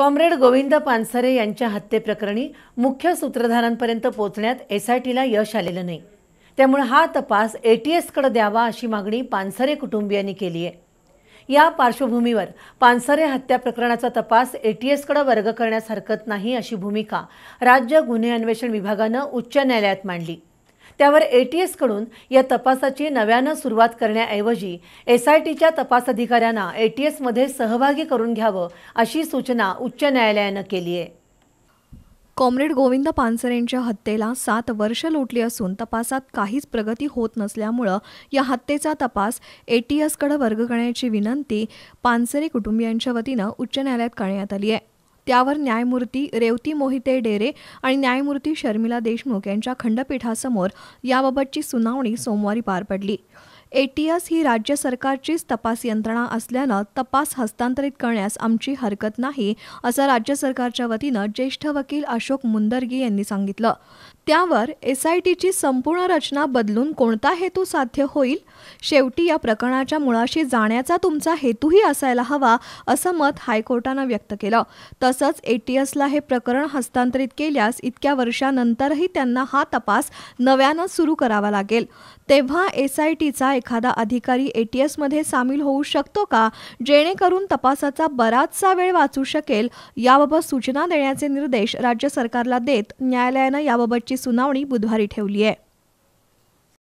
comrade Govind Pansare यांच्या हत्येप्रकरणी मुख्य सूत्रधारांपर्यंत पोहोचण्यात एसआयटीला यश आलेलं नाही त्यामुळे हा तपास एटीएसकडे द्यावा अशी मागणी पानसरे कुटुंबियांनी केली आहे या पार्श्वभूमीवर पानसरे हत्या प्रकरणाचा तपास एटीएसकडे वर्ग करण्यास हरकत नाही अशी भूमिका राज्य गुन्हे अन्वेषण विभागानं उच्च न्यायालयात मांडली त्यावर एटीएसकडून या तपासाची नव्यानं सुरुवात करण्याऐवजी एसआयटीच्या तपास अधिकाऱ्यांना एटीएसमध्ये सहभागी करून घ्यावं अशी सूचना उच्च न्यायालयानं केली आहे कॉम्रेड गोविंद पानसरेंच्या हत्येला सात वर्ष लोटली असून तपासात काहीच प्रगती होत नसल्यामुळं या हत्येचा तपास एटीएसकडे वर्ग करण्याची विनंती पानसरे कुटुंबियांच्या वतीनं उच्च न्यायालयात करण्यात आली आहे त्यावर न्यायमूर्ती रेवती मोहिते डेरे आणि न्यायमूर्ती शर्मिला देशमुख यांच्या खंडपीठासमोर याबाबतची सुनावणी सोमवारी पार पडली एटीएस ही राज्य सरकारचीच तपास यंत्रणा असल्यानं तपास हस्तांतरित करण्यास आमची हरकत नाही असं राज्य सरकारच्या वतीनं ज्येष्ठ वकील अशोक मुंदरगी यांनी सांगितलं त्यावर एसआयटीची संपूर्ण रचना बदलून कोणता हेतू साध्य होईल शेवटी या प्रकरणाच्या मुळाशी जाण्याचा तुमचा हेतूही असायला हवा असं मत हायकोर्टानं व्यक्त केलं तसंच एटीएसला हे प्रकरण हस्तांतरित केल्यास इतक्या वर्षानंतरही त्यांना हा तपास नव्यानं सुरू करावा लागेल तेव्हा एसआयटीचा एखादा अधिकारी एटीएसमध्ये सामील होऊ शकतो का जेणेकरून तपासाचा बराचसा वेळ वाचू शकेल याबाबत सूचना देण्याचे निर्देश राज्य सरकारला देत न्यायालयानं याबाबतची सुनावणी बुधवारी ठेवली आहे